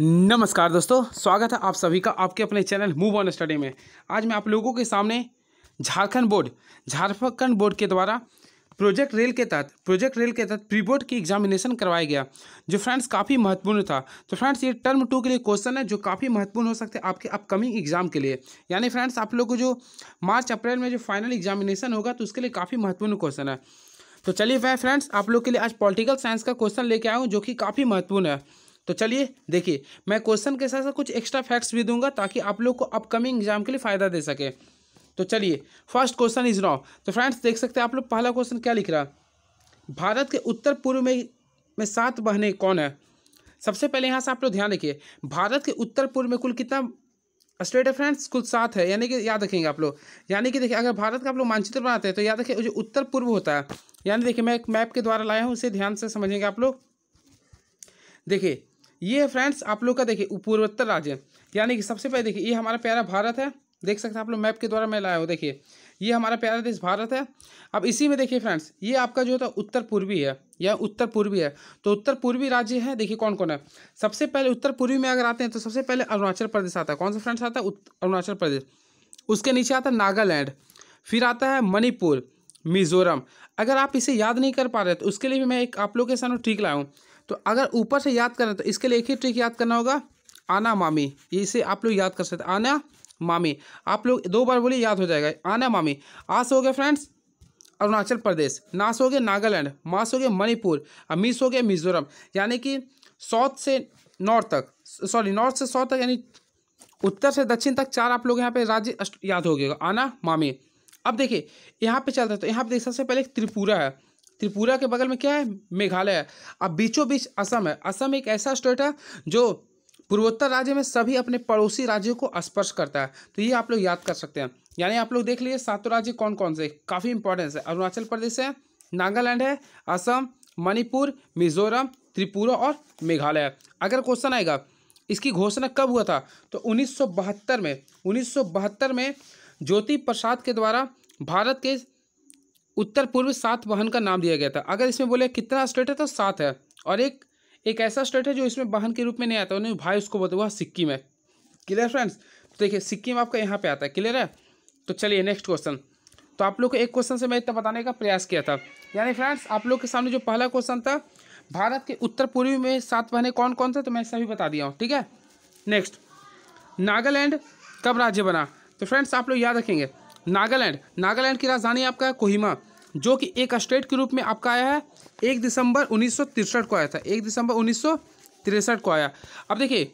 नमस्कार दोस्तों स्वागत है आप सभी का आपके अपने चैनल मूव ऑन स्टडी में आज मैं आप लोगों के सामने झारखंड बोर्ड झारखंड बोर्ड के द्वारा प्रोजेक्ट रेल के तहत प्रोजेक्ट रेल के तहत प्री बोर्ड की एग्जामिनेशन करवाया गया जो फ्रेंड्स काफ़ी महत्वपूर्ण था तो फ्रेंड्स ये टर्म टू के लिए क्वेश्चन है जो काफ़ी महत्वपूर्ण हो सकते हैं आपके अपकमिंग एग्जाम के लिए यानी फ्रेंड्स आप लोग को जो मार्च अप्रैल में जो फाइनल एग्जामिनेशन होगा तो उसके लिए काफ़ी महत्वपूर्ण क्वेश्चन है तो चलिए वह फ्रेंड्स आप लोग के लिए आज पॉलिटिकल साइंस का क्वेश्चन लेके आया हूँ जो कि काफ़ी महत्वपूर्ण है तो चलिए देखिए मैं क्वेश्चन के साथ साथ कुछ एक्स्ट्रा फैक्ट्स भी दूंगा ताकि आप लोग को अपकमिंग एग्जाम के लिए फ़ायदा दे सके तो चलिए फर्स्ट क्वेश्चन इज नाउ तो फ्रेंड्स देख सकते हैं आप लोग पहला क्वेश्चन क्या लिख रहा भारत के उत्तर पूर्व में में सात बहने कौन है सबसे पहले यहाँ से आप लोग ध्यान रखिए भारत के उत्तर पूर्व में कुल कितना स्टेट है फ्रेंड्स कुल सात है यानी कि याद रखेंगे आप लोग यानी कि देखिए अगर भारत का आप लोग मानचित्र बनाते हैं तो याद रखिए जो उत्तर पूर्व होता है यानी देखिए मैं एक मैप के द्वारा लाया हूँ उसे ध्यान से समझेंगे आप लोग देखिए ये है फ्रेंड्स आप लोग का देखिए पूर्वोत्तर राज्य यानी कि सबसे पहले देखिए ये हमारा प्यारा भारत है देख सकते हैं आप लोग मैप के द्वारा मैं लाया हूँ देखिए ये हमारा प्यारा देश भारत है अब इसी में देखिए फ्रेंड्स ये आपका जो होता है तो उत्तर पूर्वी है या उत्तर पूर्वी है तो उत्तर पूर्वी राज्य है देखिए कौन कौन है सबसे पहले उत्तर पूर्वी में अगर आते हैं तो सबसे पहले अरुणाचल प्रदेश आता है कौन सा फ्रेंड्स आता है अरुणाचल प्रदेश उसके नीचे आता है नागालैंड फिर आता है मणिपुर मिजोरम अगर आप इसे याद नहीं कर पा रहे तो उसके लिए भी मैं एक आप लोग के सामने ठीक लाया हूँ तो अगर ऊपर से याद करें तो इसके लिए एक ही ट्रिक याद करना होगा आना मामी ये इसे आप लोग याद कर सकते आना मामी आप लोग दो बार बोलिए याद हो जाएगा आना मामी आस हो गया फ्रेंड्स अरुणाचल प्रदेश नास हो गए नागालैंड मास हो गए मणिपुर और मिस हो गए मिजोरम यानी कि साउथ से नॉर्थ तक सॉरी नॉर्थ से साउथ तक यानी उत्तर से दक्षिण तक चार आप लोग यहाँ पे राज्य याद हो गएगा आना मामी अब देखिए यहाँ पे चलते हैं तो यहाँ पे देख सबसे पहले त्रिपुरा है त्रिपुरा के बगल में क्या है मेघालय है अब बीचों बीच असम है असम एक ऐसा स्टेट है जो पूर्वोत्तर राज्य में सभी अपने पड़ोसी राज्यों को स्पर्श करता है तो ये आप लोग याद कर सकते हैं यानी आप लोग देख लीजिए सातों राज्य कौन कौन से काफ़ी इंपॉर्टेंस है अरुणाचल प्रदेश है नागालैंड है असम मणिपुर मिजोरम त्रिपुरा और मेघालय अगर क्वेश्चन आएगा इसकी घोषणा कब हुआ था तो 1972 में 1972 में ज्योति प्रसाद के द्वारा भारत के उत्तर पूर्व सात वाहन का नाम दिया गया था अगर इसमें बोले कितना स्टेट है तो सात है और एक एक ऐसा स्टेट है जो इसमें वाहन के रूप में नहीं आता उन्हें भाई उसको बोलते हुआ सिक्किम है क्लियर फ्रेंड्स तो देखिए सिक्किम आपका यहाँ पे आता है क्लियर है तो चलिए नेक्स्ट क्वेश्चन तो आप लोग को एक क्वेश्चन से मैं इतना बताने का प्रयास किया था यानी फ्रेंड्स आप लोग के सामने जो पहला क्वेश्चन था भारत के उत्तर पूर्व में सात बहने कौन कौन थे तो मैं सभी बता दिया हूँ ठीक है नेक्स्ट नागालैंड कब राज्य बना तो फ्रेंड्स आप लोग याद रखेंगे नागालैंड नागालैंड की राजधानी आपका है कोहिमा जो कि एक स्टेट के रूप में आपका आया है एक दिसंबर उन्नीस को आया था एक दिसंबर उन्नीस को आया अब देखिए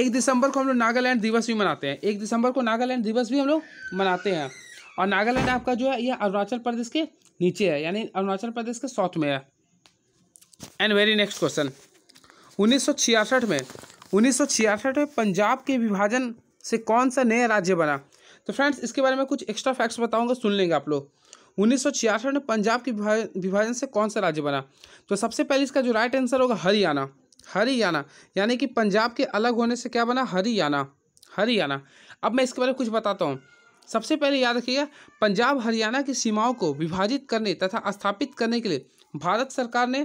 एक दिसंबर को हम लोग नागालैंड दिवस भी मनाते हैं एक दिसंबर को नागालैंड दिवस भी हम लोग मनाते हैं और नागालैंड आपका जो है यह अरुणाचल प्रदेश के नीचे है यानी अरुणाचल प्रदेश के साउथ में है एंड वेरी नेक्स्ट क्वेश्चन उन्नीस में उन्नीस में पंजाब के विभाजन से कौन सा नया राज्य बना तो फ्रेंड्स इसके बारे में कुछ एक्स्ट्रा फैक्ट्स बताऊंगा सुन लेंगे आप लोग उन्नीस में पंजाब के विभाजन से कौन सा राज्य बना तो सबसे पहले इसका जो राइट आंसर होगा हरियाणा हरियाणा यानी कि पंजाब के अलग होने से क्या बना हरियाणा हरियाणा अब मैं इसके बारे में कुछ बताता हूँ सबसे पहले याद रखिएगा पंजाब हरियाणा की सीमाओं को विभाजित करने तथा स्थापित करने के लिए भारत सरकार ने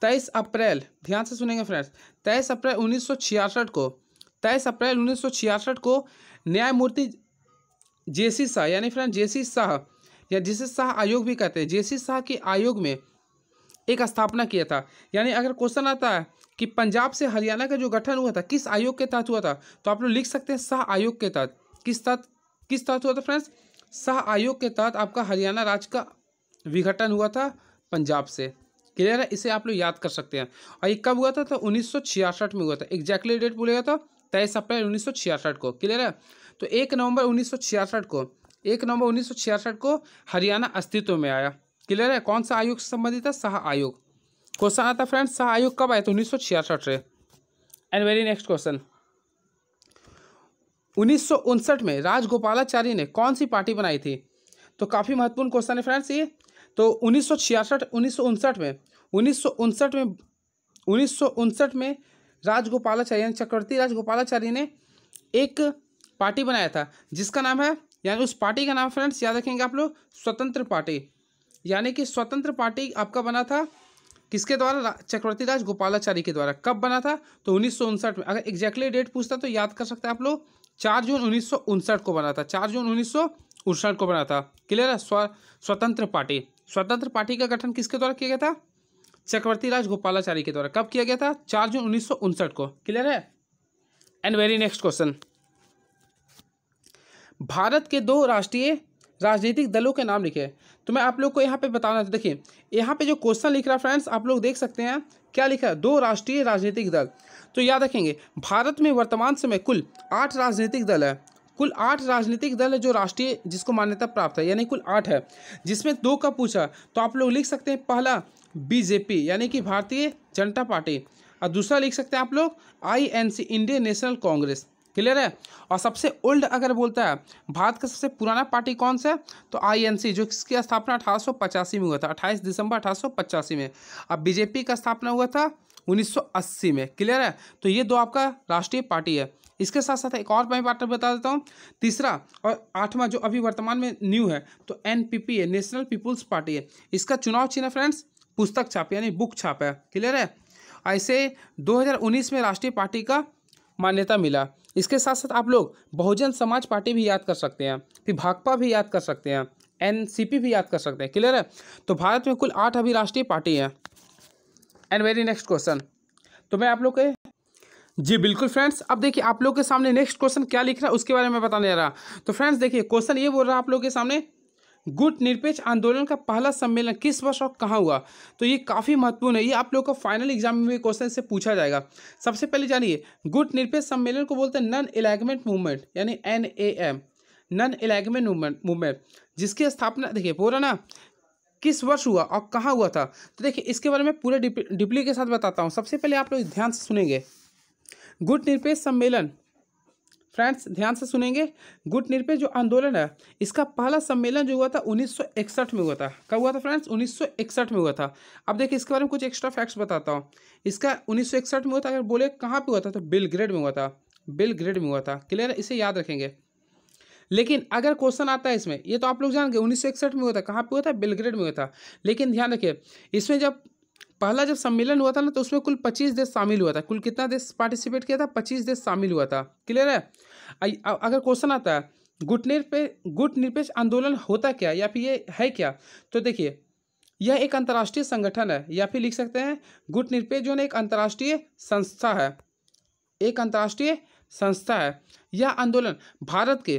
तेईस अप्रैल ध्यान से सुनेंगे फ्रेंड्स तेईस अप्रैल उन्नीस को तेईस अप्रैल उन्नीस को न्यायमूर्ति जेसी शाह यानी फ्रेंड जेसी शाह या जिसे शाह आयोग भी कहते हैं जेसी शाह के आयोग में एक स्थापना किया था यानी अगर क्वेश्चन आता है कि पंजाब से हरियाणा का जो गठन हुआ था किस आयोग के तहत हुआ था तो आप लोग लिख सकते हैं शाह आयोग के तहत किस तहत किस तहत हुआ था फ्रेंड्स शाह आयोग के तहत आपका हरियाणा राज्य का विघटन हुआ था पंजाब से क्लियर है इसे आप लोग याद कर सकते हैं और ये कब हुआ था तो उन्नीस में हुआ था एग्जैक्टली डेट बोलेगा था तो तेईस अप्रैल उन्नीस को क्लियर है तो एक नवंबर उन्नीस को एक नवंबर उन्नीस को हरियाणा अस्तित्व में आया क्लियर है कौन सा आयोग से संबंधित है सहा आयोग क्वेश्चन आता फ्रेंड्स सह आयोग कब आया तो उन्नीस से एंड वेरी नेक्स्ट क्वेश्चन उन्नीस में राजगोपालाचारी ने कौन सी पार्टी बनाई थी तो काफ़ी महत्वपूर्ण क्वेश्चन है फ्रेंड्स ये तो उन्नीस सौ छियासठ उन्नीस में उन्नीस में उन्नीस में राजगोपालाचार्य चक्रवर्ती राजगोपालाचारी ने एक पार्टी बनाया था जिसका नाम है यानी उस पार्टी का नाम फ्रेंड्स याद रखेंगे आप लोग स्वतंत्र पार्टी यानी कि स्वतंत्र पार्टी आपका बना था किसके द्वारा चक्रवर्ती राज गोपालाचारी के द्वारा कब बना था तो उन्नीस में अगर एग्जैक्टली डेट पूछता तो याद कर सकते हैं आप लोग चार जून उन्नीस को बना था चार जून उन्नीस को बना था क्लियर है स्व स्वतंत्र पार्टी स्वतंत्र पार्टी का गठन किसके द्वारा किया गया था चक्रवर्ती राज गोपालाचारी के द्वारा कब किया गया था चार जून उन्नीस को क्लियर है and very next question Bharat के दो राष्ट्रीय राजनीतिक दलों के नाम लिखे तो मैं आप लोग को यहाँ पे बताना देखिए यहाँ पे जो क्वेश्चन लिख रहा है फ्रेंड्स आप लोग देख सकते हैं क्या लिखा है दो राष्ट्रीय राजनीतिक दल तो याद रखेंगे भारत में वर्तमान समय कुल आठ राजनीतिक दल है कुल आठ राजनीतिक दल है जो राष्ट्रीय जिसको मान्यता प्राप्त है यानी कुल आठ है जिसमें दो का पूछा तो आप लोग लिख सकते हैं पहला बीजेपी यानी कि भारतीय जनता पार्टी और दूसरा लिख सकते हैं आप लोग I N C Indian National Congress clear है और सबसे ओल्ड अगर बोलता है भारत का सबसे पुराना पार्टी कौन सा है तो आईएनसी जो इसकी स्थापना अठारह में हुआ था 28 दिसंबर अठारह में अब बीजेपी का स्थापना हुआ था 1980 में क्लियर है तो ये दो आपका राष्ट्रीय पार्टी है इसके साथ साथ एक और मैं बात बता देता हूँ तीसरा और आठवां जो अभी वर्तमान में न्यू है तो एन है नेशनल पीपुल्स पार्टी है इसका चुनाव चिन्ह फ्रेंड्स पुस्तक छाप यानी बुक छाप है क्लियर है ऐसे 2019 में राष्ट्रीय पार्टी का मान्यता मिला इसके साथ साथ आप लोग बहुजन समाज पार्टी भी याद कर सकते हैं फिर भाकपा भी याद कर सकते हैं एनसीपी भी याद कर सकते हैं क्लियर है तो भारत में कुल आठ अभी राष्ट्रीय पार्टी हैं एंड वेरी नेक्स्ट क्वेश्चन तो मैं आप लोग के जी बिल्कुल फ्रेंड्स अब देखिए आप लोग के सामने नेक्स्ट क्वेश्चन क्या लिख रहा है उसके बारे में बताने जा रहा तो फ्रेंड्स देखिए क्वेश्चन ये बोल रहा है आप लोग के सामने गुट निरपेक्ष आंदोलन का पहला सम्मेलन किस वर्ष और कहाँ हुआ तो ये काफ़ी महत्वपूर्ण है ये आप लोगों को फाइनल एग्जाम में क्वेश्चन से पूछा जाएगा सबसे पहले जानिए गुट निरपेक्ष सम्मेलन को बोलते हैं नन एलाइगमेंट मूवमेंट यानी N A M non alignment movement movement जिसकी स्थापना देखिए पूरा ना किस वर्ष हुआ और कहाँ हुआ था तो देखिए इसके बारे में पूरे डिप्ली के साथ बताता हूँ सबसे पहले आप लोग ध्यान से सुनेंगे गुट निरपेक्ष सम्मेलन फ्रेंड्स ध्यान से सुनेंगे गुट निरपेक्ष जो आंदोलन है इसका पहला सम्मेलन जो हुआ था 1961 में हुआ था कब हुआ था फ्रेंड्स 1961 में हुआ था अब देखिए इसके बारे में कुछ एक्स्ट्रा फैक्ट्स बताता हूँ इसका 1961 में हुआ था अगर बोले कहाँ पे हुआ था तो बिलग्रेड में हुआ था बिलग्रेड में हुआ था क्लियर है इसे याद रखेंगे लेकिन अगर क्वेश्चन आता है इसमें ये तो आप लोग जान गए उन्नीस में हुआ था कहाँ पे हुआ था बिलग्रेड में हुआ था लेकिन ध्यान रखिए इसमें जब पहला जब सम्मेलन हुआ था ना तो उसमें कुल पच्चीस देश शामिल हुआ था कुल कितना देश पार्टिसिपेट किया था पच्चीस देश शामिल हुआ था क्लियर है अगर क्वेश्चन आता है गुटनिरपेक्ष गुट निरपेक्ष आंदोलन होता क्या या फिर ये है क्या तो देखिए यह एक अंतर्राष्ट्रीय संगठन है या फिर लिख सकते हैं गुट निरपेक्ष जो है एक अंतर्राष्ट्रीय संस्था है एक अंतर्राष्ट्रीय संस्था है यह आंदोलन भारत के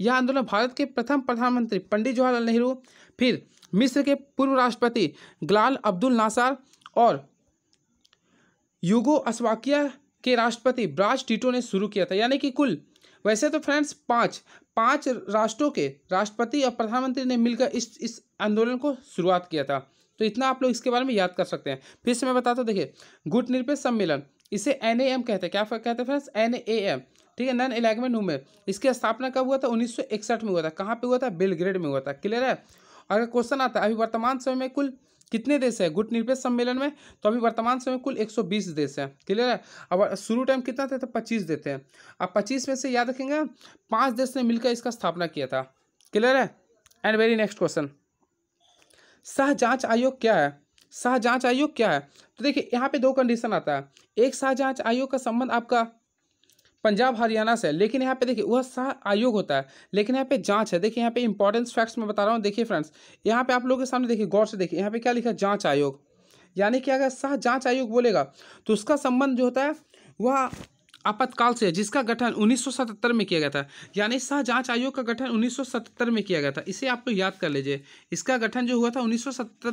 यह आंदोलन भारत के प्रथम प्रधानमंत्री पंडित जवाहरलाल नेहरू फिर मिस्र के पूर्व राष्ट्रपति गलाल अब्दुल नासार और युगो अस्वाकिया के राष्ट्रपति ब्राज टीटो ने शुरू किया था यानी कि कुल वैसे तो फ्रेंड्स पांच पांच राष्ट्रों के राष्ट्रपति और प्रधानमंत्री ने मिलकर इस इस आंदोलन को शुरुआत किया था तो इतना आप लोग इसके बारे में याद कर सकते हैं फिर से मैं बताता हूँ देखिए गुट निरपेक्ष सम्मेलन इसे एन कहते हैं क्या कहते हैं फ्रेंड्स एन ठीक है नन इलेगमेंट हुमेर इसकी स्थापना कब हुआ था उन्नीस में हुआ था कहाँ पर हुआ था बेलग्रेड में हुआ था क्लियर है और अगर क्वेश्चन आता है अभी वर्तमान समय में कुल कितने देश है गुट निरपेक्ष सम्मेलन में तो अभी वर्तमान समय कुल 120 देश है क्लियर है अब शुरू टाइम कितना था तो 25 देते हैं अब 25 में से याद रखेंगे पांच देश ने मिलकर इसका स्थापना किया था क्लियर है एंड वेरी नेक्स्ट क्वेश्चन सह जांच आयोग क्या है सह जांच आयोग क्या है तो देखिए यहाँ पे दो कंडीशन आता है एक सह जांच आयोग का संबंध आपका पंजाब हरियाणा से लेकिन यहाँ पे देखिए वह सह आयोग होता है लेकिन यहाँ पे जांच है देखिए यहाँ पे इंपॉर्टेंस फैक्ट्स मैं बता रहा हूँ देखिए फ्रेंड्स यहाँ पे आप लोगों के सामने देखिए गौर से देखिए यहाँ पे क्या लिखा है जाँच आयोग यानी कि अगर सह जाँच आयोग बोलेगा तो उसका संबंध जो होता है वह आपातकाल से जिसका गठन उन्नीस में किया गया था यानी सह जांच आयोग का गठन उन्नीस में किया गया था इसे आप लोग याद कर लीजिए इसका गठन जो हुआ था उन्नीस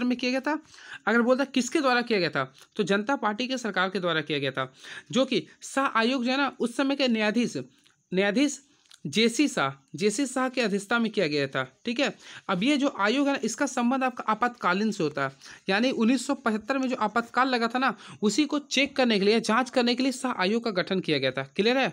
में किया गया था अगर बोलता किसके द्वारा किया गया था तो जनता पार्टी के सरकार के द्वारा किया गया था जो कि सह आयोग जो है ना उस समय के न्यायाधीश न्यायाधीश जेसी शाह जेसी शाह के अध्यक्षता में किया गया था ठीक है अब ये जो आयोग है ना इसका संबंध आपका आपातकालीन से होता है यानी 1975 में जो आपातकाल लगा था ना उसी को चेक करने के लिए जांच करने के लिए शाह आयोग का गठन किया गया था क्लियर है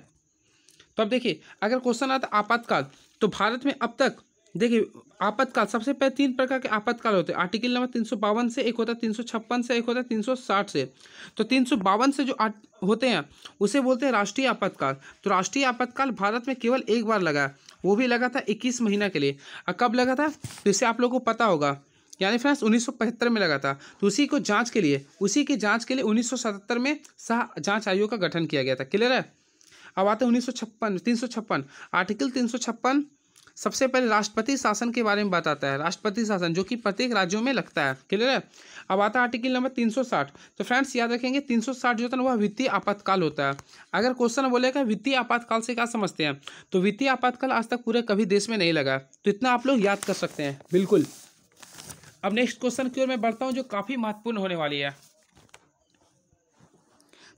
तो अब देखिए अगर क्वेश्चन आता आपातकाल तो भारत में अब तक देखिए आपातकाल सबसे पहले तीन प्रकार के आपातकाल होते हैं आर्टिकल नंबर तीन सौ बावन से एक होता है तीन सौ छप्पन से एक होता है तीन सौ साठ से तो तीन सौ बावन से जो होते हैं उसे बोलते हैं राष्ट्रीय आपातकाल तो राष्ट्रीय आपातकाल भारत में केवल एक बार लगा वो भी लगा था इक्कीस महीना के लिए और कब लगा था तो इसे आप लोग को पता होगा यानी फ्रेंड्स 1975 में लगा था तो उसी को जाँच के लिए उसी की जाँच के लिए सतहत्तर में सह जाँच आयोग का गठन किया गया था क्लियर है अब आते हैं उन्नीस सौ छप्पन आर्टिकल तीन सबसे पहले राष्ट्रपति शासन के बारे में बताता है राष्ट्रपति शासन जो कि प्रत्येक राज्यों में लगता है क्लियर है अब आता है आर्टिकल नंबर 360 तो फ्रेंड्स याद रखेंगे 360 जो होता है वह वित्तीय आपातकाल होता है अगर क्वेश्चन बोलेगा वित्तीय आपातकाल से क्या समझते हैं तो वित्तीय आपातकाल आज तक पूरे कभी देश में नहीं लगा तो इतना आप लोग याद कर सकते हैं बिल्कुल अब नेक्स्ट क्वेश्चन की ओर मैं बढ़ता हूँ जो काफ़ी महत्वपूर्ण होने वाली है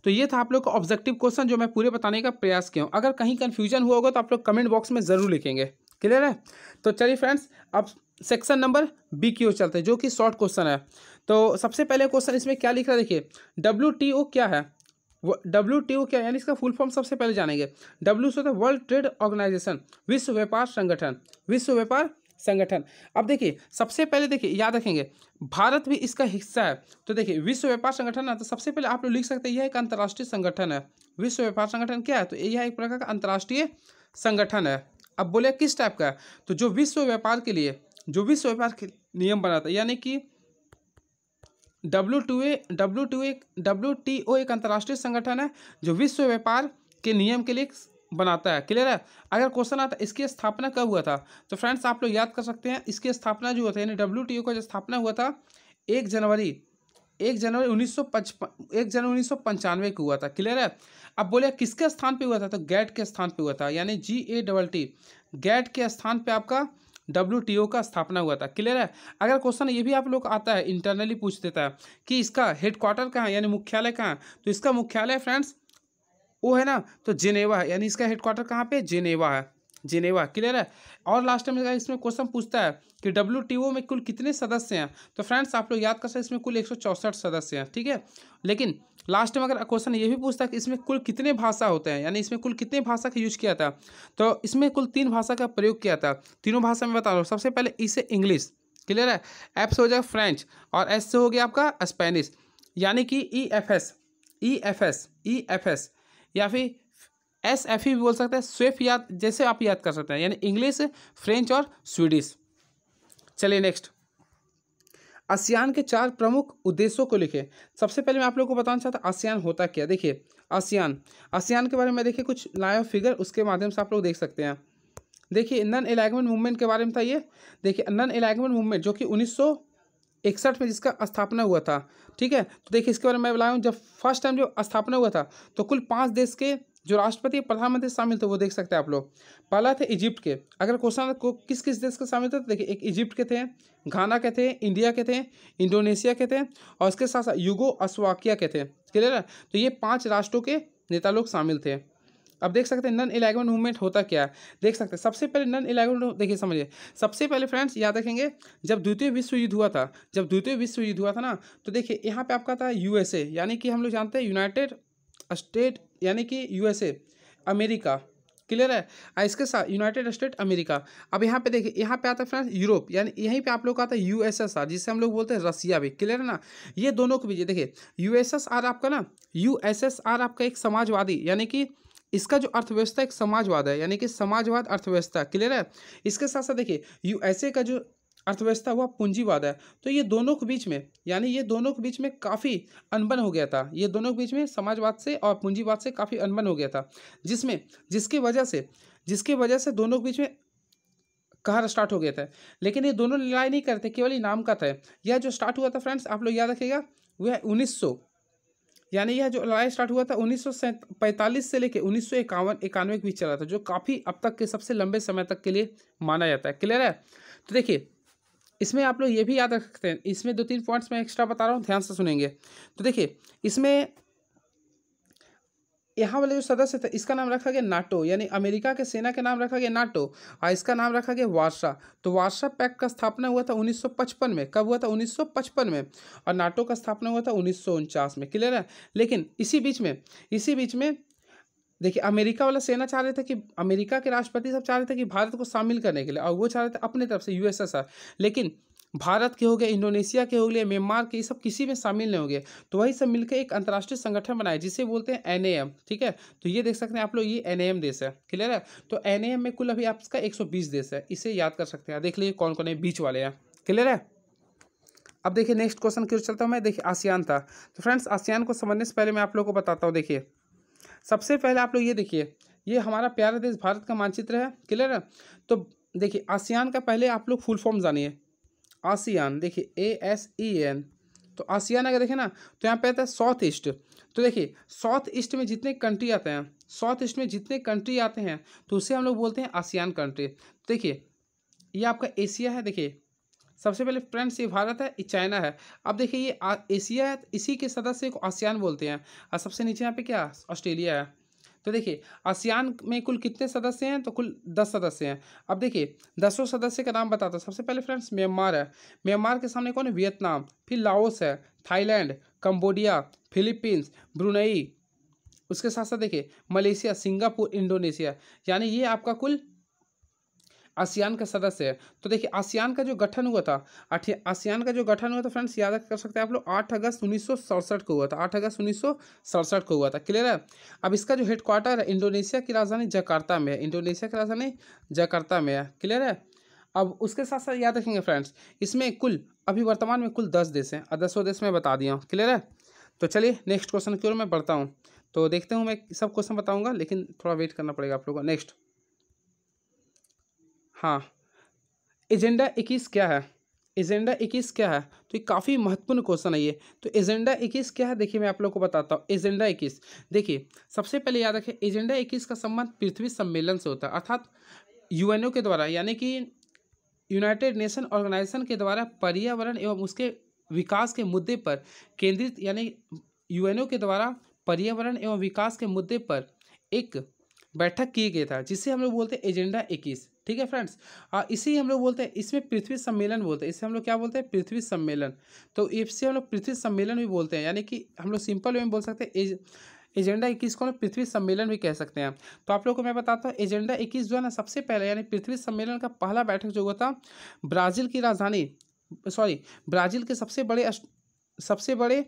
तो ये था आप लोग का ऑब्जेक्टिव क्वेश्चन जो मैं पूरे बताने का प्रयास किया हूँ अगर कहीं कन्फ्यूजन हुआ होगा तो आप लोग कमेंट बॉक्स में ज़रूर लिखेंगे क्लियर है तो चलिए फ्रेंड्स अब सेक्शन नंबर बी की ओर चलते हैं जो कि शॉर्ट क्वेश्चन है तो सबसे पहले क्वेश्चन इसमें क्या लिख रहा है देखिए डब्ल्यू क्या है डब्ल्यू टी ओ क्या यानी इसका फुल फॉर्म सबसे पहले जानेंगे W O World Trade Organization विश्व व्यापार संगठन विश्व व्यापार संगठन अब देखिए सबसे पहले देखिए याद रखेंगे भारत भी इसका हिस्सा है तो देखिए विश्व व्यापार संगठन है तो सबसे पहले आप लोग लिख सकते हैं यह एक अंतर्राष्ट्रीय संगठन है विश्व व्यापार संगठन क्या है तो यह एक प्रकार का अंतर्राष्ट्रीय संगठन है अब बोले किस टाइप का तो जो विश्व व्यापार के लिए जो विश्व व्यापार के नियम बना था यानी कि W two A W two A W T O एक अंतर्राष्ट्रीय संगठन है जो विश्व व्यापार के नियम के लिए बनाता है क्लियर है अगर क्वेश्चन आता है इसकी स्थापना कब हुआ था तो फ्रेंड्स आप लोग याद कर सकते हैं इसकी स्थापना जो होता है यानी डब्ल्यू टी ओ का जो स्थापना हुआ था एक जनवरी एक जनवरी उन्नीस सौ एक जनवरी उन्नीस सौ पंचानवे को हुआ था क्लियर है अब बोले किसके स्थान पे हुआ था तो गैट के स्थान पे हुआ था यानी G A double T GATT के स्थान पे आपका डब्ल्यू टी ओ का स्थापना हुआ था क्लियर है अगर क्वेश्चन ये भी आप लोग आता है इंटरनली पूछ देता है कि इसका हेडक्वार्टर कहाँ है यानी मुख्यालय कहाँ है तो इसका मुख्यालय फ्रेंड्स वो है ना तो जेनेवा है यानी इसका हेडक्वार्टर कहाँ पे जेनेवा है जिनेवा क्लियर है और लास्ट में इसमें क्वेश्चन पूछता है कि डब्ल्यू में कुल कितने सदस्य हैं तो फ्रेंड्स आप लोग याद कर सकते हैं इसमें कुल एक सदस्य हैं ठीक है लेकिन लास्ट में अगर क्वेश्चन ये भी पूछता है कि इसमें कुल कितने भाषा होते हैं यानी इसमें कुल कितने भाषा का यूज किया था तो इसमें कुल तीन भाषा का प्रयोग किया था तीनों भाषा में बता रहा हूँ सबसे पहले इसे इंग्लिश क्लियर है एफ से हो जाएगा फ्रेंच और एस से हो गया आपका स्पेनिश यानी कि E F S E F S E F S या फिर एस एफ ई भी बोल सकते हैं स्वेफ याद जैसे आप याद कर सकते हैं यानी इंग्लिश फ्रेंच और स्वीडिश चलिए नेक्स्ट आसियान के चार प्रमुख उद्देश्यों को लिखे सबसे पहले मैं आप लोगों को बताना चाहता हूँ आसियान होता क्या देखिए आसियान आसियान के बारे में देखिए कुछ लाया फिगर उसके माध्यम से आप लोग देख सकते हैं देखिए नन एलाइगमेंट मूवमेंट के बारे में था ये देखिए नन एलाइगमेंट मूवमेंट जो कि उन्नीस इकसठ में जिसका स्थापना हुआ था ठीक है तो देखिए इसके बारे में मैं बुलाया हूँ जब फर्स्ट टाइम जब स्थापना हुआ था तो कुल पाँच देश के जो राष्ट्रपति या प्रधानमंत्री शामिल थे वो देख सकते हैं आप लोग पहला थे इजिप्ट के अगर क्वेश्चन तो को किस किस देश के शामिल थे तो देखिए एक इजिप्ट के थे घाना के थे इंडिया के थे इंडोनेशिया के थे और इसके साथ साथ युगो अस्वाकिया के थे क्लियर है तो ये पाँच राष्ट्रों के नेता लोग शामिल थे अब देख सकते हैं नन इलेगमेंट मूवमेंट होता क्या है देख सकते हैं सबसे पहले नन इलेगमेंट देखिए समझिए सबसे पहले फ्रेंड्स याद रखेंगे जब द्वितीय विश्व युद्ध हुआ था जब द्वितीय विश्व युद्ध हुआ था ना तो देखिए यहाँ पे आपका था यूएसए यानी कि हम लोग जानते हैं यूनाइटेड स्टेट यानी कि यूएसए अमेरिका क्लियर है इसके साथ यूनाइटेड स्टेट अमेरिका अब यहाँ पे देखिए यहाँ पे आता है फ्रेंड्स यूरोप यानी यहीं पे आप लोग का आता है यूएसएसआर जिसे हम लोग बोलते हैं रसिया भी क्लियर है ना ये दोनों को भी देखिए यूएसएसआर आपका ना यूएसएसआर आपका एक समाजवादी यानी कि इसका जो अर्थव्यवस्था एक समाजवाद है यानी कि समाजवाद अर्थव्यवस्था क्लियर है इसके साथ साथ देखिए यूएसए का जो अर्थव्यवस्था हुआ पूंजीवाद है तो ये दोनों के बीच में यानी ये दोनों के बीच में काफ़ी अनबन हो गया था ये दोनों के बीच में समाजवाद से और पूंजीवाद से काफ़ी अनबन हो गया था जिसमें जिसकी वजह से जिसकी वजह से दोनों के बीच में कहर स्टार्ट हो गया था लेकिन ये दोनों लड़ाई नहीं करते केवल ये नाम का था यह जो स्टार्ट हुआ था फ्रेंड्स आप लोग याद रखिएगा वह उन्नीस यानी यह जो लड़ाई स्टार्ट हुआ था उन्नीस से लेकर उन्नीस सौ इक्यानवे के बीच चला था जो काफ़ी अब तक के सबसे लंबे समय तक के लिए माना जाता है क्लियर है तो देखिए इसमें आप लोग ये भी याद रख सकते हैं इसमें दो तीन पॉइंट्स मैं एक्स्ट्रा बता रहा हूँ ध्यान से सुनेंगे तो देखिए इसमें यहाँ वाले जो सदस्य थे इसका नाम रखा गया नाटो यानी अमेरिका के सेना के नाम रखा गया नाटो और इसका नाम रखा गया वार्सा तो वार्सा पैक्ट का स्थापना हुआ था 1955 में कब हुआ था 1955 में और नाटो का स्थापना हुआ था उन्नीस में क्लियर है लेकिन इसी बीच में इसी बीच में देखिए अमेरिका वाला सेना चाह रहे थे कि अमेरिका के राष्ट्रपति सब चाह रहे थे कि भारत को शामिल करने के लिए और वो चाह रहे थे अपने तरफ से यूएसएसआर लेकिन भारत के हो गए इंडोनेशिया के हो गए म्यांमार के ये सब किसी में शामिल नहीं हो गए तो वही सब मिलकर एक अंतर्राष्ट्रीय संगठन बनाए जिसे बोलते हैं एन ठीक है तो ये देख सकते हैं आप लोग ये एन देश है क्लियर है तो एन में कुल अभी आपका एक देश है इसे याद कर सकते हैं देख लीजिए कौन कौन है बीच वाले हैं क्लियर है अब देखिए नेक्स्ट क्वेश्चन क्यों चलता हूँ मैं देखिए आसियान था तो फ्रेंड्स आसियान को समझने से पहले मैं आप लोग को बताता हूँ देखिए सबसे पहले आप लोग ये देखिए ये हमारा प्यारा देश भारत का मानचित्र है क्लियर है तो देखिए आसियान का पहले आप लोग फुल फॉर्म जानिए आसियान देखिए ए एस ई एन तो आसियान अगर देखें ना तो यहाँ पे आता है साउथ ईस्ट तो देखिए साउथ ईस्ट में जितने कंट्री आते हैं साउथ ईस्ट में जितने कंट्री आते हैं तो उसे हम लोग बोलते हैं आसियान कंट्री देखिए ये आपका एशिया है देखिए सबसे पहले फ्रेंड्स ये भारत है ये चाइना है अब देखिए ये एशिया है तो इसी के सदस्य को आसियान बोलते हैं और सबसे नीचे यहाँ पे क्या ऑस्ट्रेलिया है तो देखिए आसियान में कुल कितने सदस्य हैं तो कुल दस सदस्य हैं अब देखिए दसों सदस्य का नाम बताता हूँ सबसे पहले फ्रेंड्स म्यांमार है म्यांमार के सामने कौन है वियतनाम फिर लाओस है थाईलैंड कम्बोडिया फिलीपींस ब्रुनई उसके साथ साथ देखिए मलेशिया सिंगापुर इंडोनेशिया यानी ये आपका कुल आसियान का सदस्य है तो देखिए आसियान का जो गठन हुआ था आसियान का जो गठन हुआ था फ्रेंड्स याद कर सकते हैं आप लोग आठ अगस्त उन्नीस को हुआ था आठ अगस्त उन्नीस को हुआ था क्लियर है अब इसका जो हेडक्वार्टर है इंडोनेशिया की राजधानी जकार्ता में है इंडोनेशिया की राजधानी जकार्ता में है क्लियर है अब उसके साथ साथ याद रखेंगे फ्रेंड्स इसमें कुल अभी वर्तमान में कुल दस देश हैं और दसों देश में बता दिया हूँ क्लियर है तो चलिए नेक्स्ट क्वेश्चन की ओर मैं बढ़ता हूँ तो देखते हूँ मैं सब क्वेश्चन बताऊँगा लेकिन थोड़ा वेट करना पड़ेगा आप लोगों को नेक्स्ट हाँ एजेंडा इक्कीस क्या है एजेंडा इक्कीस क्या है तो ये काफ़ी महत्वपूर्ण क्वेश्चन है ये तो एजेंडा इक्कीस क्या है देखिए मैं आप लोग को बताता हूँ एजेंडा इक्कीस देखिए सबसे पहले याद रखें एजेंडा इक्कीस का संबंध पृथ्वी सम्मेलन से होता है अर्थात यूएनओ के द्वारा यानी कि यूनाइटेड नेशन ऑर्गेनाइजेशन के द्वारा पर्यावरण एवं उसके विकास के मुद्दे पर केंद्रित यानी यू के द्वारा पर्यावरण एवं विकास के मुद्दे पर एक बैठक किए गया था जिसे हम लोग बोलते हैं एजेंडा इक्कीस ठीक है फ्रेंड्स और इसी हम लोग बोलते हैं इसमें पृथ्वी सम्मेलन बोलते हैं इसे हम लोग क्या बोलते हैं पृथ्वी सम्मेलन तो इससे हम लोग पृथ्वी सम्मेलन भी बोलते हैं यानी कि हम लोग सिंपल वे में बोल सकते हैं एज एजेंडा इक्कीस को हम पृथ्वी सम्मेलन भी कह सकते हैं तो आप लोग को मैं बताता हूँ एजेंडा इक्कीस जो है ना सबसे पहले यानी पृथ्वी सम्मेलन का पहला बैठक जो हुआ था ब्राज़ील की राजधानी सॉरी ब्राज़ील के सबसे बड़े सबसे बड़े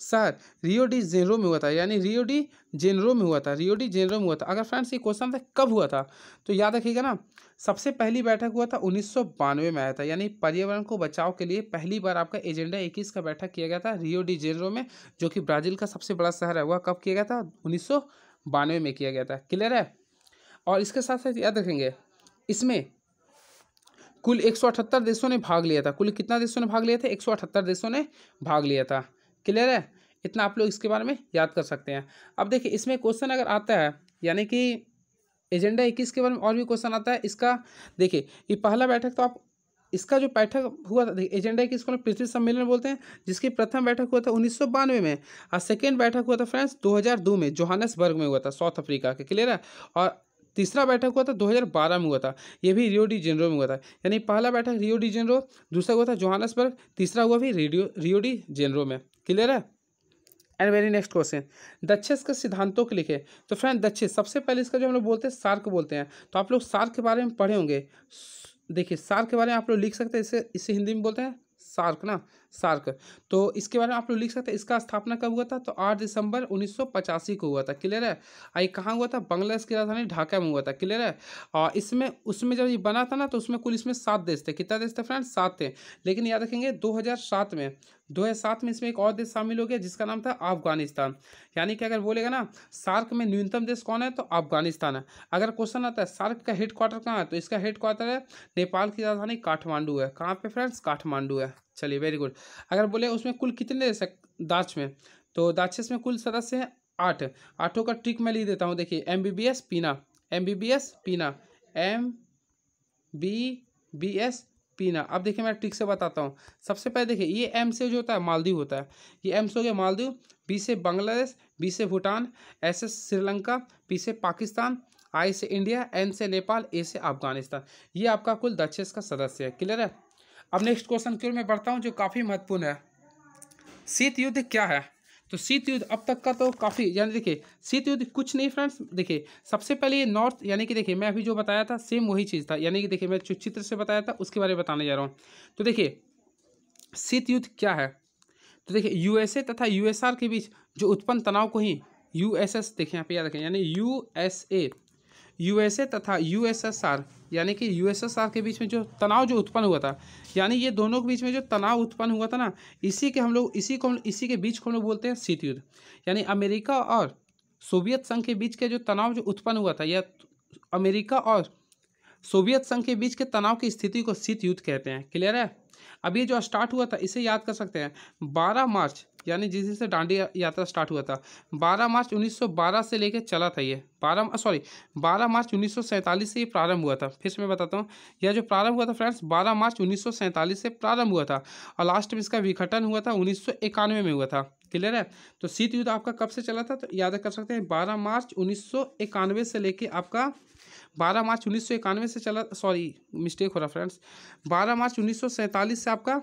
सर रियो डी जेनरो में हुआ था यानी रियो डी जेनरो में हुआ था रियो डी जेनरो में हुआ था अगर फ्रेंड्स ये क्वेश्चन था कब हुआ था तो याद रखिएगा ना सबसे पहली बैठक हुआ था उन्नीस में आया था यानी पर्यावरण को बचाव के लिए पहली बार आपका एजेंडा इक्कीस का बैठक किया गया था रियो डी जेनरो में जो कि ब्राज़ील का सबसे बड़ा शहर है वह कब किया गया था उन्नीस में किया गया था क्लियर है और इसके साथ साथ याद रखेंगे इसमें कुल अठहत्तर देशों ने भाग लिया था कुल कितना देशों ने भाग लिया था अठहत्तर देशों ने भाग लिया था क्लियर है इतना आप लोग इसके बारे में याद कर सकते हैं अब देखिए इसमें क्वेश्चन अगर आता है यानी कि एजेंडा इक्कीस के बारे में और भी क्वेश्चन आता है इसका देखिए ये पहला बैठक तो आप इसका जो बैठक हुआ था एजेंडा इक्कीस को पृथ्वी सम्मेलन बोलते हैं जिसकी प्रथम बैठक हुआ था उन्नीस में और सेकेंड बैठक हुआ था फ्रेंड्स दो में जोहानसबर्ग में हुआ था साउथ अफ्रीका के क्लियर है और तीसरा बैठक हुआ था 2012 में हुआ था ये भी रियो डी जेनरो में हुआ था यानी पहला बैठक रियो डी जेनरो दूसरा हुआ था जोहानसबर्ग तीसरा हुआ भी रेडियो रियो डी जेनरो में क्लियर है एंड वेरी नेक्स्ट क्वेश्चन दक्षिस के सिद्धांतों के लिखे तो फ्रेंड दक्षिस सबसे पहले इसका जो हम लोग बोलते हैं सार्क बोलते हैं तो आप लोग सार्क के बारे में पढ़े होंगे देखिए सार्क के बारे में आप लोग लिख सकते हैं इसे इसे हिंदी में बोलते हैं सार्क ना सार्क तो इसके बारे में आप लोग लिख सकते हैं इसका स्थापना कब हुआ था तो आठ दिसंबर उन्नीस को हुआ था क्लियर है आई कहाँ हुआ था बांग्लादेश की राजधानी ढाका में हुआ था क्लियर है और इसमें उसमें जब ये बना था ना तो उसमें कुल इसमें सात देश थे कितना देश थे फ्रेंड सात थे लेकिन याद रखेंगे दो में सात में इसमें एक और देश शामिल हो गया जिसका नाम था अफगानिस्तान यानी कि अगर बोलेगा ना सार्क में न्यूनतम देश कौन है तो अफगानिस्तान है अगर क्वेश्चन आता है सार्क का हेड क्वार्टर कहाँ है तो इसका हेड क्वार्टर है नेपाल की राजधानी काठमांडू है कहाँ पे फ्रेंड्स काठमांडू है चलिए वेरी गुड अगर बोले उसमें कुल कितने दाक्ष में तो दाक्षस में कुल सदस्य हैं आठ आठों का ट्रिक मैं लिख देता हूँ देखिए एम बी बी एस पीना एम बी बी एस पीना एम बी बी एस पीना अब देखिए मैं ट्रिक से बताता हूँ सबसे पहले देखिए ये एम से जो होता है मालदीव होता है ये एम से हो गया मालदीव बी से बांग्लादेश बी से भूटान एस से श्रीलंका पी से पाकिस्तान आई से इंडिया एन से नेपाल ए से अफगानिस्तान ये आपका कुल दक्षिस का सदस्य है क्लियर है अब नेक्स्ट क्वेश्चन की ओर मैं बढ़ता हूँ जो काफ़ी महत्वपूर्ण है शीत युद्ध क्या है तो शीत युद्ध अब तक का तो काफ़ी यानी देखिए शीत युद्ध कुछ नहीं फ्रेंड्स देखिए सबसे पहले ये नॉर्थ यानी कि देखिए मैं अभी जो बताया था सेम वही चीज़ था यानी कि देखिए मैं जो चित्र से बताया था उसके बारे में बताने जा रहा हूँ तो देखिए शीत युद्ध क्या है तो देखिए यूएसए तथा यूएसआर के बीच जो उत्पन्न तनाव को ही एस देखिए यहाँ पे याद रखें यानी यू एस तथा यू यानी कि यूएसएसआर के बीच में जो तनाव जो उत्पन्न हुआ था यानी ये दोनों के बीच में जो तनाव उत्पन्न हुआ था ना इसी के हम लोग इसी को इसी के बीच को हम लोग बोलते हैं शीत युद्ध यानी अमेरिका और सोवियत संघ के बीच के जो तनाव जो उत्पन्न हुआ था या अमेरिका और सोवियत संघ के बीच के तनाव की स्थिति को शीत युद्ध कहते हैं क्लियर है अब ये जो स्टार्ट हुआ था इसे याद कर सकते हैं 12 मार्च यानी जिस दिन से डांडी यात्रा स्टार्ट हुआ था 12 मार्च 1912 से लेकर चला था ये 12 सॉरी 12 मार्च 1947 से ये प्रारंभ हुआ था फिर से मैं बताता हूँ यह जो प्रारंभ हुआ था फ्रेंड्स 12 मार्च 1947 से प्रारंभ हुआ था और लास्ट में इसका विघटन हुआ था उन्नीस में हुआ था क्लियर है तो शीत युद्ध आपका कब से चला था तो याद कर सकते हैं बारह मार्च उन्नीस से लेकर आपका बारह मार्च उन्नीस सौ इक्यानवे से चला सॉरी मिस्टेक हो रहा फ्रेंड्स बारह मार्च उन्नीस सौ सैंतालीस से आपका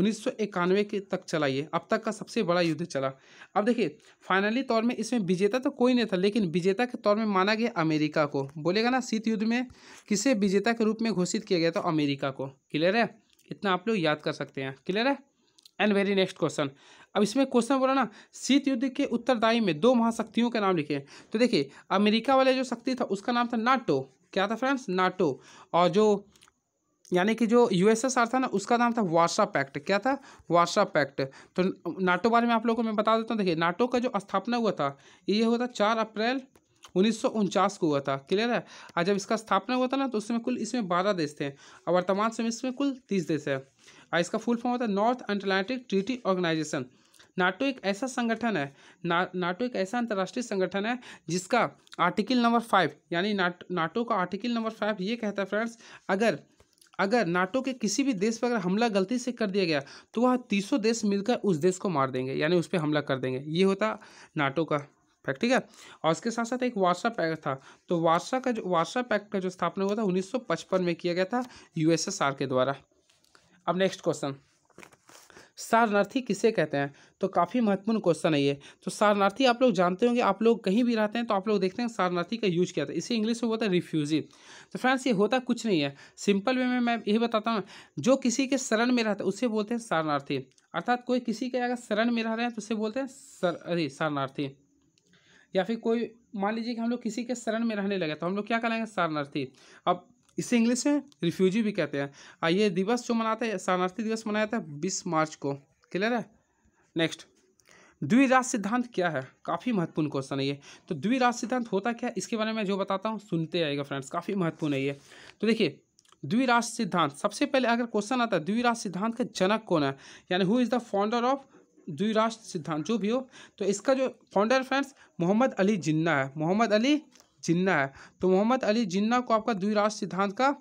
उन्नीस सौ इक्यानवे के तक चला ये अब तक का सबसे बड़ा युद्ध चला अब देखिए फाइनली तौर में इसमें विजेता तो कोई नहीं था लेकिन विजेता के तौर में माना गया अमेरिका को बोलेगा ना शीत युद्ध में किसे विजेता के रूप में घोषित किया गया था अमेरिका को क्लियर है इतना आप लोग याद कर सकते हैं क्लियर है एंड वेरी नेक्स्ट क्वेश्चन अब इसमें क्वेश्चन बोला ना शीत युद्ध के उत्तरदायी में दो महाशक्तियों के नाम लिखे तो देखिए अमेरिका वाले जो शक्ति था उसका नाम था नाटो क्या था फ्रेंड्स नाटो और जो यानी कि जो यूएसएसआर था ना उसका नाम था वार्सा पैक्ट क्या था वार्सा पैक्ट तो नाटो बारे में आप लोगों को मैं बता देता हूँ देखिए नाटो का जो स्थापना हुआ था ये हुआ था चार अप्रैल उन्नीस को हुआ था क्लियर है और जब इसका स्थापना हुआ था ना तो उसमें कुल इसमें बारह देश थे और वर्तमान समय इसमें कुल तीस देश है और इसका फुल फॉर्म होता है North Atlantic Treaty Organization NATO एक ऐसा संगठन है ना नाटो एक ऐसा अंतर्राष्ट्रीय संगठन है जिसका आर्टिकल नंबर फाइव यानी नाट, नाटो का आर्टिकल नंबर फाइव ये कहता है फ्रेंड्स अगर अगर नाटो के किसी भी देश पर अगर हमला गलती से कर दिया गया तो वह तीसों देश मिलकर उस देश को मार देंगे यानी उस पर हमला कर देंगे ये होता नाटो का फैक्ट ठीक है और उसके साथ साथ एक वार्सा पैक्ट था तो वार्सा का जो वार्सा पैक्ट का जो स्थापना हुआ था 1955 में किया गया था यूएसएसआर के द्वारा अब नेक्स्ट क्वेश्चन शरणार्थी किसे कहते हैं तो काफ़ी महत्वपूर्ण क्वेश्चन है ये तो शरणार्थी आप लोग जानते होंगे आप लोग कहीं भी रहते हैं तो आप लोग देखते हैं शरणार्थी का यूज किया था इसे इंग्लिश में बोलता है रिफ्यूजी तो फ्रेंड्स ये होता कुछ नहीं है सिंपल वे में मैं यही बताता हूँ जो किसी के शरण में रहता है उसे बोलते हैं शरणार्थी अर्थात कोई किसी के अगर शरण में रह रहे हैं तो उसे बोलते हैं सर अरे शरणार्थी या फिर कोई मान लीजिए कि हम लोग किसी के शरण में रहने लगे तो हम लोग क्या कहेंगे शरणार्थी अब इसे इंग्लिश में रिफ्यूजी भी कहते हैं और ये दिवस जो मनाते हैं शरणार्थी दिवस मनाया जाता है बीस मार्च को क्लियर है नेक्स्ट द्विराज सिद्धांत क्या है काफ़ी महत्वपूर्ण क्वेश्चन है ये तो द्विराज सिद्धांत होता क्या है इसके बारे में जो बताता हूँ सुनते आएगा फ्रेंड्स काफ़ी महत्वपूर्ण है ये तो देखिए द्विराज सिद्धांत सबसे पहले अगर क्वेश्चन आता है द्विराज सिद्धांत का जनक कौन है यानी who is the founder of द्विराष्ट्र सिद्धांत जो भी हो तो इसका जो फाउंडर फ्रेंड्स मोहम्मद अली जिन्ना है मोहम्मद अली जिन्ना है तो मोहम्मद अली जिन्ना को आपका द्विराष्ट्र सिद्धांत का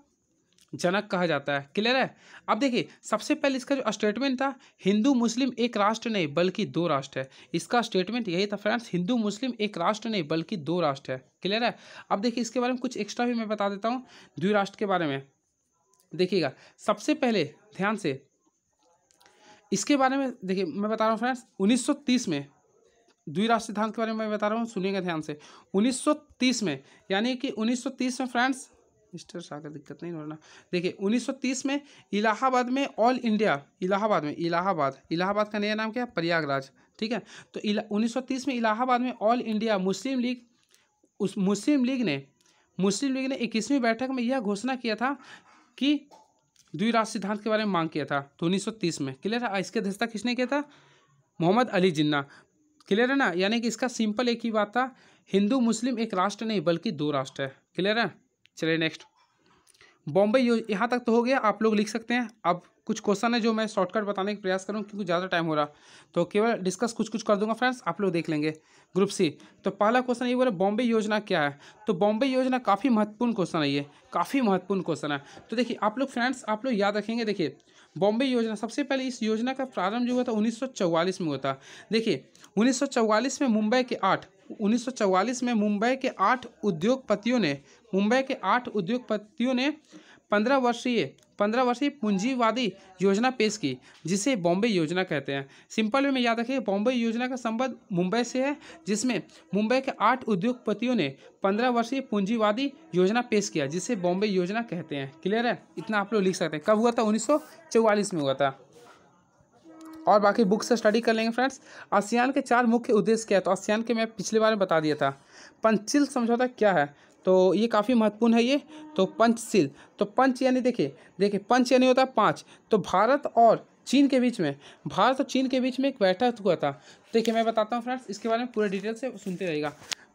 जनक कहा जाता है क्लियर है अब देखिए सबसे पहले इसका जो स्टेटमेंट था हिंदू मुस्लिम एक राष्ट्र नहीं बल्कि दो राष्ट्र है इसका स्टेटमेंट यही था फ्रेंड्स हिंदू मुस्लिम एक राष्ट्र नहीं बल्कि दो राष्ट्र है क्लियर है अब देखिए इसके बारे में कुछ एक्स्ट्रा भी मैं बता देता हूँ द्विराष्ट्र के बारे में देखिएगा सबसे पहले ध्यान से इसके बारे में देखिए मैं बता रहा हूँ फ्रेंड्स 1930 में द्वि राष्ट्र सिद्धांत के बारे में बता रहा हूँ सुनिएगा ध्यान से 1930 में यानी कि 1930 में फ्रेंड्स मिस्टर सागर दिक्कत नहीं होना देखिए 1930 में इलाहाबाद में ऑल इंडिया इलाहाबाद में इलाहाबाद इलाहाबाद का नया नाम क्या है प्रयागराज ठीक है तो उन्नीस में इलाहाबाद में ऑल इंडिया मुस्लिम लीग उस मुस्लिम लीग ने मुस्लिम लीग ने इक्कीसवीं बैठक में यह घोषणा किया था कि द्विराष्ट्र सिद्धांत के बारे में मांग किया था तो उन्नीस में क्लियर था इसकी अध्यक्षता किसने किया था मोहम्मद अली जिन्ना क्लियर है ना यानी कि इसका सिंपल एक ही बात था हिंदू मुस्लिम एक राष्ट्र नहीं बल्कि दो राष्ट्र है क्लियर है चलिए नेक्स्ट बॉम्बे यहाँ तक तो हो गया आप लोग लिख सकते हैं अब कुछ क्वेश्चन है जो मैं शॉर्टकट बताने का प्रयास करूँ क्योंकि ज़्यादा टाइम हो रहा तो केवल डिस्कस कुछ कुछ कर दूंगा फ्रेंड्स आप लोग देख लेंगे ग्रुप सी तो पहला क्वेश्चन ये बोला बॉम्बे योजना क्या है तो बॉम्बे योजना काफ़ी महत्वपूर्ण क्वेश्चन है ये काफ़ी महत्वपूर्ण क्वेश्चन है तो देखिए आप लोग फ्रेंड्स आप लोग याद रखेंगे देखिए बॉम्बे योजना सबसे पहले इस योजना का प्रारंभ जो हुआ था उन्नीस में हुआ था देखिए उन्नीस में मुंबई के आठ उन्नीस में मुंबई के आठ उद्योगपतियों ने मुंबई के आठ उद्योगपतियों ने पंद्रह वर्षीय पंद्रह वर्षीय पूंजीवादी योजना पेश की जिसे बॉम्बे योजना कहते हैं सिंपल वे में याद रखें बॉम्बे योजना का संबंध मुंबई से है जिसमें मुंबई के आठ उद्योगपतियों ने पंद्रह वर्षीय पूंजीवादी योजना पेश किया जिसे बॉम्बे योजना कहते हैं क्लियर है इतना आप लोग लिख सकते हैं कब हुआ था उन्नीस में हुआ था और बाकी बुक से स्टडी कर लेंगे फ्रेंड्स आसियान के चार मुख्य उद्देश्य क्या है तो आसियान के मैं पिछले बार में बता दिया था पंचिल समझौता क्या है तो ये काफ़ी महत्वपूर्ण है ये तो पंचशील तो पंच यानी देखिए देखिए पंच यानी होता है पाँच तो भारत और चीन के बीच में भारत और चीन के बीच में एक बैठक हुआ था देखिए मैं बताता हूँ फ्रेंड्स इसके बारे में पूरा डिटेल से सुनते रहेगा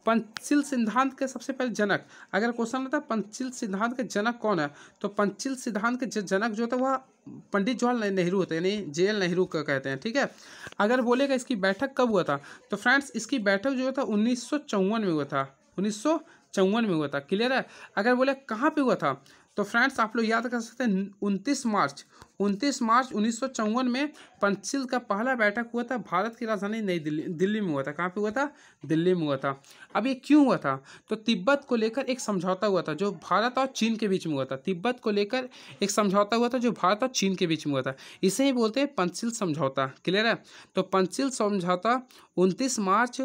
पंचशील सिद्धांत के सबसे पहले जनक अगर क्वेश्चन होता है पंचशील सिद्धांत के जनक कौन है तो पंचशील सिद्धांत के जनक जो होता है वह पंडित जवाहरलाल नेहरू होते हैं यानी जे एल नेहरू का कहते हैं ठीक है अगर बोलेगा इसकी बैठक कब हुआ था तो फ्रेंड्स इसकी बैठक जो था उन्नीस में हुआ था उन्नीस चौवन में हुआ था क्लियर है अगर बोले कहाँ पे हुआ था तो फ्रेंड्स आप लोग याद कर सकते हैं उनतीस मार्च उनतीस मार्च उन्नीस में पंचशील का पहला बैठक हुआ था भारत की राजधानी नई दिल्ली दिल्ली में हुआ था कहाँ पे हुआ था दिल्ली में हुआ था अब ये क्यों हुआ था तो तिब्बत को लेकर एक समझौता हुआ था जो भारत और चीन के बीच में हुआ था तिब्बत को लेकर एक समझौता हुआ था जो भारत और चीन के बीच में हुआ था इसे ही बोलते हैं पंचशील समझौता क्लियर है तो पंचशील समझौता उनतीस मार्च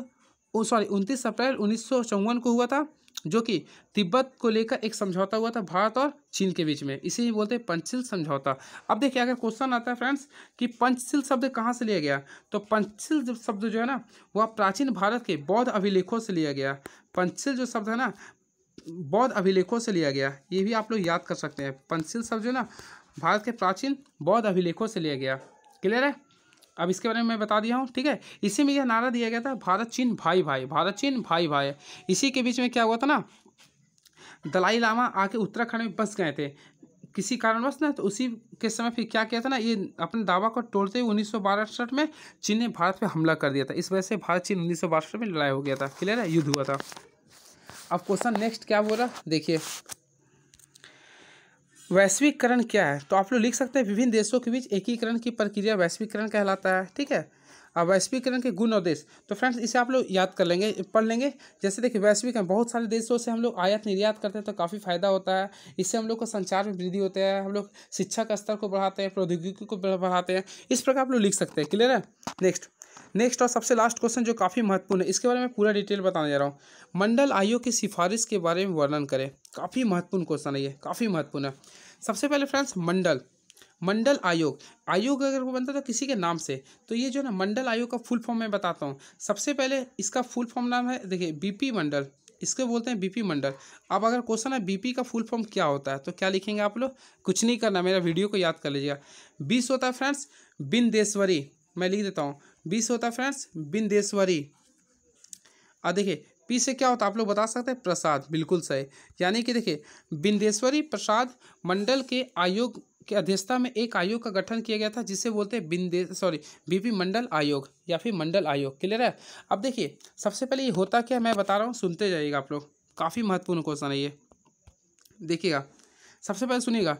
सॉरी उनतीस अप्रैल उन्नीस को हुआ था जो कि तिब्बत को लेकर एक समझौता हुआ था भारत और चीन के बीच में इसे ही बोलते हैं पंचशील समझौता अब देखिए अगर क्वेश्चन आता है फ्रेंड्स कि पंचशील शब्द कहाँ से लिया गया तो पंचशील शब्द जो है ना वह प्राचीन भारत के बौद्ध अभिलेखों से लिया गया पंचशील जो शब्द है ना बौद्ध अभिलेखों से लिया गया ये भी आप लोग याद कर सकते हैं पंचशील शब्द जो है ना भारत के प्राचीन बौद्ध अभिलेखों से लिया गया क्लियर है अब इसके बारे में मैं बता दिया हूँ ठीक है इसी में यह नारा दिया गया था भारत चीन भाई भाई भारत चीन भाई भाई इसी के बीच में क्या हुआ था ना दलाई लामा आके उत्तराखंड में बस गए थे किसी कारणवश ना तो उसी के समय फिर क्या किया था ना ये अपने दावा को तोड़ते हुए उन्नीस सौ में चीन ने भारत पर हमला कर दिया था इस वजह से भारत चीन उन्नीस में लड़ाई हो गया था क्लियर है युद्ध हुआ था अब क्वेश्चन नेक्स्ट क्या बोल रहा देखिए वैश्वीकरण क्या है तो आप लोग लिख सकते हैं विभिन्न देशों के बीच एकीकरण की प्रक्रिया वैश्वीकरण कहलाता है ठीक है अब वैश्वीकरण के गुण और देश तो फ्रेंड्स इसे आप लोग याद कर लेंगे पढ़ लेंगे जैसे देखिए वैश्वीकरण बहुत सारे देशों से हम लोग आयात निर्यात करते हैं तो काफ़ी फायदा होता है इससे हम लोग को संचार में वृद्धि होता है हम लोग शिक्षा का स्तर को बढ़ाते हैं प्रौद्योगिकी को बढ़ाते हैं इस प्रकार आप लोग लिख सकते हैं क्लियर है नेक्स्ट नेक्स्ट और सबसे लास्ट क्वेश्चन जो काफ़ी महत्वपूर्ण है इसके बारे में पूरा डिटेल बताने जा रहा हूँ मंडल आयोग की सिफारिश के बारे में वर्णन करें काफ़ी महत्वपूर्ण क्वेश्चन है ये काफ़ी महत्वपूर्ण है सबसे पहले फ्रेंड्स मंडल मंडल आयोग आयोग अगर वो बनता था तो किसी के नाम से तो ये जो ना मंडल आयोग का फुल फॉर्म मैं बताता हूँ सबसे पहले इसका फुल फॉर्म नाम है देखिए बीपी मंडल इसके बोलते हैं बीपी मंडल अब अगर क्वेश्चन है बीपी का फुल फॉर्म क्या होता है तो क्या लिखेंगे आप लोग कुछ नहीं करना मेरा वीडियो को याद कर लीजिएगा बीस होता है फ्रेंड्स बिंदेश्वरी मैं लिख देता हूँ बीस होता है फ्रेंड्स बिंदेश्वरी और देखिए पी से क्या होता है आप लोग बता सकते हैं प्रसाद बिल्कुल सही यानी कि देखिए बिंदेश्वरी प्रसाद मंडल के आयोग की अध्यक्षता में एक आयोग का गठन किया गया था जिसे बोलते हैं बिंदे सॉरी बीपी मंडल आयोग या फिर मंडल आयोग क्लियर है अब देखिए सबसे पहले ये होता क्या मैं बता रहा हूँ सुनते जाइएगा आप लोग काफ़ी महत्वपूर्ण क्वेश्चन है ये देखिएगा सबसे पहले सुनिएगा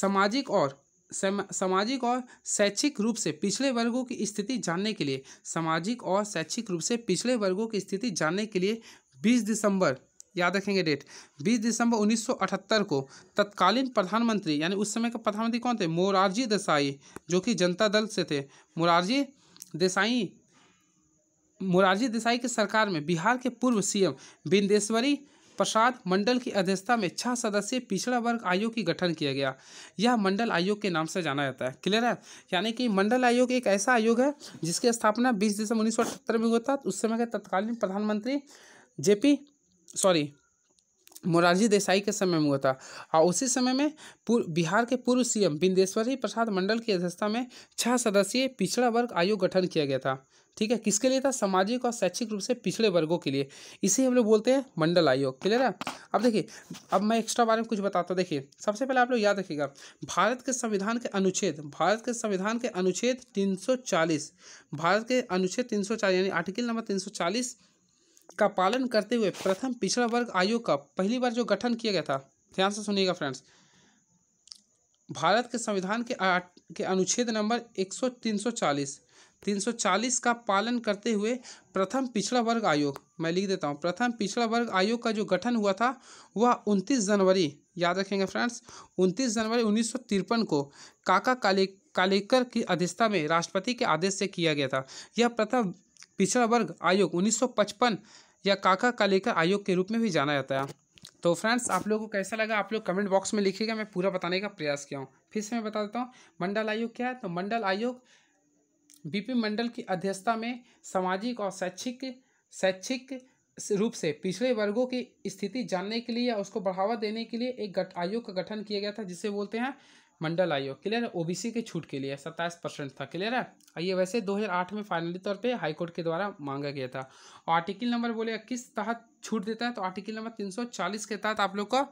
सामाजिक और सामाजिक और शैक्षिक रूप से पिछले वर्गों की स्थिति जानने के लिए सामाजिक और शैक्षिक रूप से पिछले वर्गों की स्थिति जानने के लिए 20 दिसंबर याद रखेंगे डेट 20 दिसंबर 1978 को तत्कालीन प्रधानमंत्री यानी उस समय के प्रधानमंत्री कौन थे मोरारजी देसाई जो कि जनता दल से थे मोरारजी देसाई मोरारजी देसाई की सरकार में बिहार के पूर्व सीएम बिंदेश्वरी प्रसाद मंडल की अध्यक्षता में छह सदस्यीय पिछड़ा वर्ग आयोग की गठन किया गया यह मंडल आयोग के नाम से जाना जाता है क्लियर है यानी कि मंडल आयोग एक ऐसा आयोग है जिसकी स्थापना बीस दिसंबर उन्नीस में हुआ था उस समय के तत्कालीन प्रधानमंत्री जेपी सॉरी मोरारजी देसाई के समय में हुआ था और उसी समय में पूर्व बिहार के पूर्व सीएम बिंदेश्वरी प्रसाद मंडल की अध्यक्षता में छह सदस्यीय पिछड़ा वर्ग आयोग गठन किया गया था ठीक है किसके लिए था सामाजिक और शैक्षिक रूप से पिछड़े वर्गों के लिए इसे हम लोग बोलते हैं मंडल आयोग क्लियर है अब देखिए अब मैं एक्स्ट्रा बारे में कुछ बताता हूँ देखिए सबसे पहले आप लोग याद रखिएगा भारत के संविधान के अनुच्छेद भारत के संविधान के अनुच्छेद तीन भारत के अनुच्छेद तीन यानी आर्टिकल नंबर तीन का पालन करते हुए प्रथम पिछड़ा वर्ग आयोग का पहली बार जो गठन किया गया था ध्यान से सुनिएगा फ्रेंड्स भारत के संविधान के आ के अनुच्छेद नंबर एक सौ तीन सौ चालीस 340 का पालन करते हुए प्रथम पिछड़ा वर्ग आयोग मैं लिख देता हूँ प्रथम पिछड़ा वर्ग आयोग का जो गठन हुआ था वह 29 जनवरी याद रखेंगे फ्रेंड्स 29 जनवरी उन्नीस को काका काले कालेकर की अध्यक्षता में राष्ट्रपति के आदेश से किया गया था यह प्रथम पिछड़ा वर्ग आयोग 1955 या काका कालेकर आयोग के रूप में भी जाना जाता है तो फ्रेंड्स आप लोगों को कैसा लगा आप लोग कमेंट बॉक्स में लिखिएगा मैं पूरा बताने का प्रयास किया हूँ फिर से मैं बता देता हूँ मंडल आयोग क्या है तो मंडल आयोग बीपी मंडल की अध्यक्षता में सामाजिक और शैक्षिक शैक्षिक रूप से पिछड़े वर्गों की स्थिति जानने के लिए या उसको बढ़ावा देने के लिए एक गठ आयोग का गठन किया गया था जिसे बोलते हैं मंडल आयोग क्लियर है ओबीसी के छूट के लिए सत्ताईस परसेंट था क्लियर है और ये वैसे 2008 में फाइनली तौर पे हाईकोर्ट के द्वारा मांगा गया था और आर्टिकल नंबर बोले किस तहत छूट देता है तो आर्टिकल नंबर 340 के तहत आप लोग का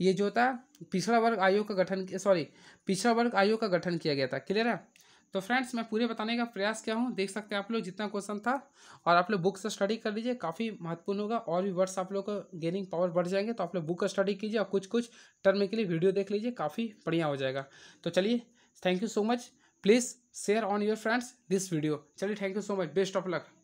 ये जो होता है पिछड़ा वर्ग आयोग का गठन सॉरी पिछड़ा वर्ग आयोग का गठन किया गया था क्लियर है तो फ्रेंड्स मैं पूरे बताने का प्रयास किया हूँ देख सकते हैं आप लोग जितना क्वेश्चन था और आप लोग बुक से स्टडी कर लीजिए काफ़ी महत्वपूर्ण होगा और भी वर्ड्स आप लोग का गेनिंग पावर बढ़ जाएंगे तो आप लोग बुक का स्टडी कीजिए और कुछ कुछ टर्म के लिए वीडियो देख लीजिए काफ़ी बढ़िया हो जाएगा तो चलिए thank you so much please share on your friends this video चलिए thank you so much best of luck